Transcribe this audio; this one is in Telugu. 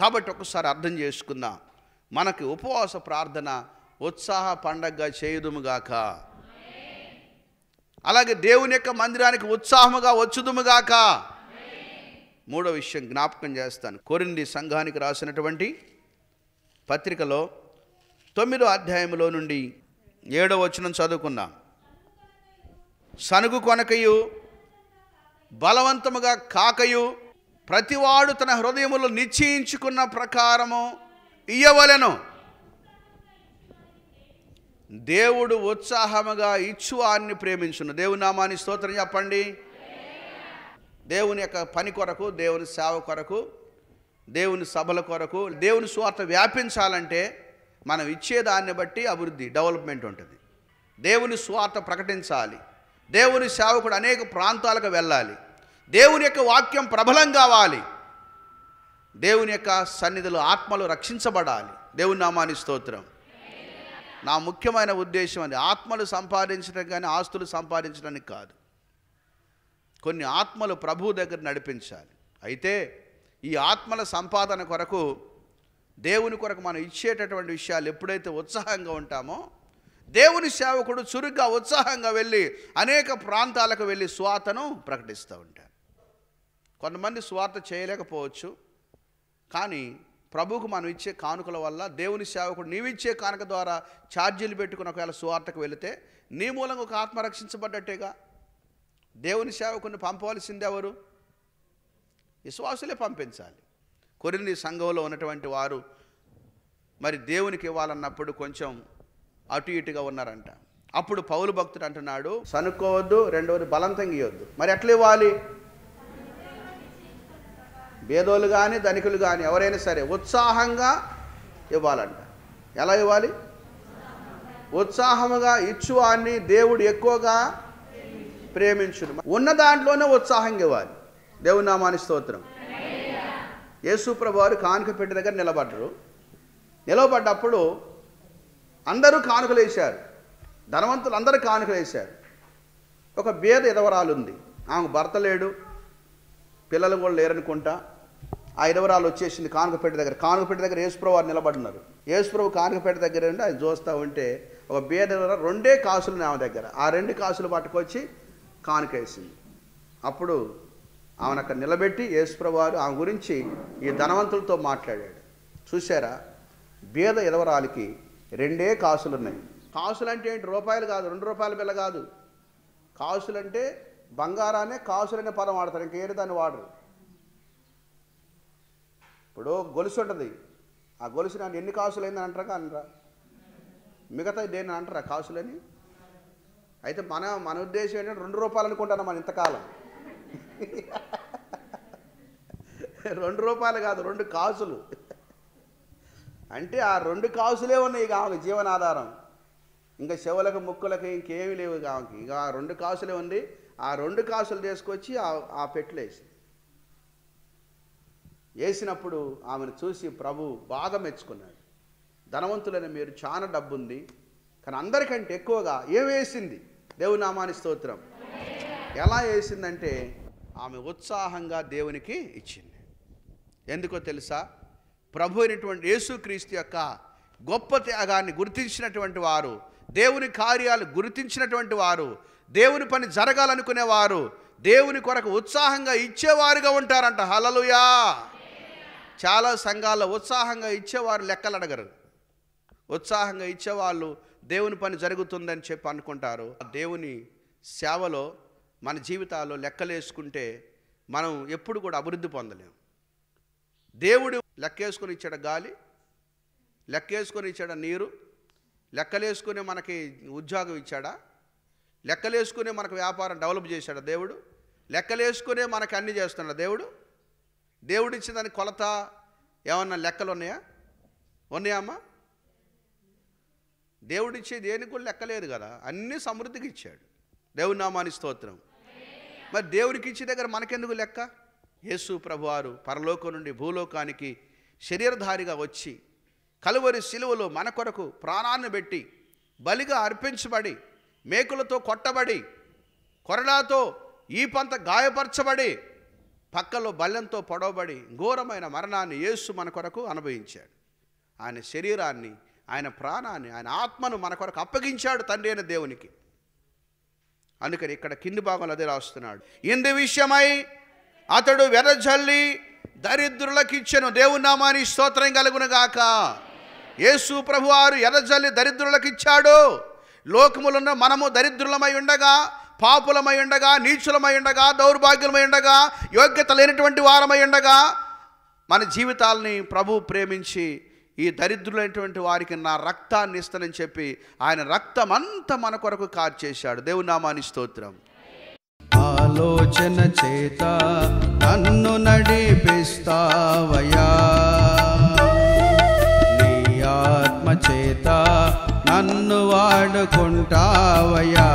కాబట్టి ఒకసారి అర్థం చేసుకుందాం మనకి ఉపవాస ప్రార్థన ఉత్సాహ పండగగా చేయుదుముగాక అలాగే దేవుని యొక్క మందిరానికి ఉత్సాహముగా వచ్చుదుముగాక మూడో విషయం జ్ఞాపకం చేస్తాను కొరింది సంఘానికి రాసినటువంటి పత్రికలో తొమ్మిదో అధ్యాయంలో నుండి ఏడో వచనం చదువుకుందాం సనుగు కొనకయు బలవంతముగా కాకయు ప్రతివాడు తన హృదయములు నిశ్చయించుకున్న ప్రకారము ఇయ్యవలను దేవుడు ఉత్సాహముగా ఇచ్చువాన్ని ప్రేమించును దేవుని నామాన్ని స్తోత్రం చెప్పండి దేవుని యొక్క పని కొరకు దేవుని సేవ కొరకు దేవుని సభల కొరకు దేవుని స్వార్థ వ్యాపించాలంటే మనం ఇచ్చేదాన్ని బట్టి అభివృద్ధి డెవలప్మెంట్ ఉంటుంది దేవుని స్వార్థ ప్రకటించాలి దేవుని సేవకుడు అనేక ప్రాంతాలకు వెళ్ళాలి దేవుని యొక్క వాక్యం ప్రబలం కావాలి దేవుని యొక్క సన్నిధిలో ఆత్మలు రక్షించబడాలి దేవుని నామాని స్తోత్రం నా ముఖ్యమైన ఉద్దేశం అది ఆత్మలు సంపాదించడం కానీ ఆస్తులు సంపాదించడానికి కాదు కొన్ని ఆత్మలు ప్రభు దగ్గర నడిపించాలి అయితే ఈ ఆత్మల సంపాదన కొరకు దేవుని కొరకు మనం ఇచ్చేటటువంటి విషయాలు ఎప్పుడైతే ఉత్సాహంగా ఉంటామో దేవుని సేవకుడు చురుగ్గా ఉత్సాహంగా వెళ్ళి అనేక ప్రాంతాలకు వెళ్ళి స్వాతను ప్రకటిస్తూ ఉంటాడు కొంతమంది స్వార్థ చేయలేకపోవచ్చు కానీ ప్రభువుకు మనం ఇచ్చే కానుకల వల్ల దేవుని సేవకుడు నీవిచ్చే కానుక ద్వారా ఛార్జీలు పెట్టుకుని ఒకవేళ సువార్తకు వెళితే నీ మూలంగా ఒక ఆత్మ రక్షించబడ్డట్టేగా దేవుని సేవకుని పంపవలసింది ఎవరు విశ్వాసులే పంపించాలి కొరిని సంఘంలో ఉన్నటువంటి వారు మరి దేవునికి ఇవ్వాలన్నప్పుడు కొంచెం అటు ఇటుగా ఉన్నారంట అప్పుడు పౌలు భక్తుడు అంటున్నాడు సనుక్కోవద్దు రెండవది బలంతంగా ఇవ్వద్దు మరి ఎట్లా ఇవ్వాలి భేదోలు కానీ ధనికులు కానీ ఎవరైనా సరే ఉత్సాహంగా ఇవ్వాలంట ఎలా ఇవ్వాలి ఉత్సాహముగా ఇచ్చువాన్ని దేవుడు ఎక్కువగా ప్రేమించును ఉన్న దాంట్లోనే ఉత్సాహంగా ఇవ్వాలి దేవుని నామాని స్తోత్రం యేసుప్రభు వారు కానుక పెట్టి దగ్గర నిలబడ్డరు నిలబడ్డప్పుడు అందరూ కానుకలు వేశారు ధనవంతులు అందరూ కానుకలు వేశారు ఒక బేద ఇదవరాలు ఉంది ఆమె భర్త లేడు పిల్లలు కూడా లేరనుకుంటా ఆ ఇరవరాలు వచ్చేసింది కానుకపేట దగ్గర కానుకపేట దగ్గర యేసుప్రభు వారు నిలబడినారు యేసుప్రభు కానుకపేట దగ్గర ఉండి అది చూస్తూ ఉంటే ఒక బీద రెండే కాసులు ఆమె దగ్గర ఆ రెండు కాసులు పట్టుకొచ్చి కానుకేసింది అప్పుడు ఆమెను అక్కడ నిలబెట్టి యేసుప్రభు వారు ఆమె గురించి ఈ ధనవంతులతో మాట్లాడాడు చూసారా బీద ఇరవరాలకి రెండే కాసులు ఉన్నాయి కాసులు అంటే ఏంటి రూపాయలు కాదు రెండు రూపాయల బిల్ల కాదు కాసులు అంటే బంగారాన్ని కాసులనే పదం వాడతారు ఇంకేరు దాన్ని వాడరు ఇప్పుడు గొలుసు ఉంటుంది ఆ గొలుసు నన్ను ఎన్ని కాసులైంది అంటారా అనరా మిగతా దేని అంటారా కాసులని అయితే మన మన ఉద్దేశం ఏంటంటే రెండు రూపాయలు అనుకుంటాను మనం ఇంతకాలం రెండు రూపాయలు కాదు రెండు కాసులు అంటే ఆ రెండు కాసులే ఉన్నాయి ఆమెకి జీవనాధారం ఇంకా చెవులకు ముక్కులకు ఇంకేమీ లేవు ఆమెకి ఇక ఆ రెండు కాసులే ఉంది ఆ రెండు కాసులు తీసుకొచ్చి ఆ పెట్టులేసి వేసినప్పుడు ఆమెను చూసి ప్రభు బాగా మెచ్చుకున్నాడు ధనవంతులైన మీరు చాలా డబ్బుంది కానీ అందరికంటే ఎక్కువగా ఏం వేసింది దేవునామాని నామాని స్తోత్రం ఎలా వేసిందంటే ఆమె ఉత్సాహంగా దేవునికి ఇచ్చింది ఎందుకో తెలుసా ప్రభు అయినటువంటి యేసుక్రీస్తు యొక్క గొప్ప త్యాగాన్ని గుర్తించినటువంటి వారు దేవుని కార్యాలు గుర్తించినటువంటి వారు దేవుని పని జరగాలనుకునేవారు దేవుని కొరకు ఉత్సాహంగా ఇచ్చేవారుగా ఉంటారంట హలలుయా చాలా సంఘాల్లో ఉత్సాహంగా ఇచ్చేవారు లెక్కలు అడగరు ఉత్సాహంగా ఇచ్చేవాళ్ళు దేవుని పని జరుగుతుందని చెప్పి అనుకుంటారు దేవుని సేవలో మన జీవితాల్లో లెక్కలేసుకుంటే మనం ఎప్పుడు కూడా అభివృద్ధి పొందలేము దేవుడు లెక్కేసుకొని ఇచ్చాడు గాలి లెక్కేసుకొని ఇచ్చాడ నీరు లెక్కలేసుకుని మనకి ఉద్యోగం ఇచ్చాడా లెక్కలేసుకునే మనకు వ్యాపారం డెవలప్ చేశాడా దేవుడు లెక్కలేసుకునే మనకు అన్ని చేస్తున్నాడు దేవుడు దేవుడిచ్చిన దాని కొలత ఏమన్నా లెక్కలు ఉన్నాయా ఉన్నాయా అమ్మా దేవుడు ఇచ్చే దేనికి కూడా లెక్కలేదు కదా అన్నీ సమృద్ధికి ఇచ్చాడు దేవుడి నామాని స్తోత్రం మరి దేవుడికి ఇచ్చే దగ్గర మనకెందుకు లెక్క యేసు ప్రభువారు పరలోకం నుండి భూలోకానికి శరీరధారిగా వచ్చి కలువరి శిలువలో మన కొరకు ప్రాణాన్ని పెట్టి బలిగా అర్పించబడి మేకులతో కొట్టబడి కొరడాతో ఈ పంత గాయపరచబడి పక్కలో బల్లెంతో పొడవబడి ఘోరమైన మరణాన్ని యేసు మన కొరకు అనుభవించాడు ఆయన శరీరాన్ని ఆయన ప్రాణాన్ని ఆయన ఆత్మను మన కొరకు అప్పగించాడు తండ్రి అయిన దేవునికి అందుకని ఇక్కడ కింది భాగంలో అదే రాస్తున్నాడు ఇందు విషయమై అతడు వెరజల్లి దరిద్రులకిచ్చెను నామాని స్తోత్రం కలుగును గాక యేసు ప్రభువారు ఎర్రజల్లి దరిద్రులకిచ్చాడు లోకములున్న మనము దరిద్రులమై ఉండగా పాపులమై ఉండగా నీచులమై ఉండగా దౌర్భాగ్యులమై ఉండగా యోగ్యత లేనటువంటి వారమై ఉండగా మన జీవితాలని ప్రభు ప్రేమించి ఈ దరిద్రులైనటువంటి వారికి నా రక్తాన్ని ఇస్తానని చెప్పి ఆయన రక్తం అంతా మన కొరకు కార్చేశాడు చేశాడు దేవునామాని స్తోత్రం ఆలోచన చేత నన్ను నడిపిస్తావయా నీ నన్ను వాడుకుంటావయా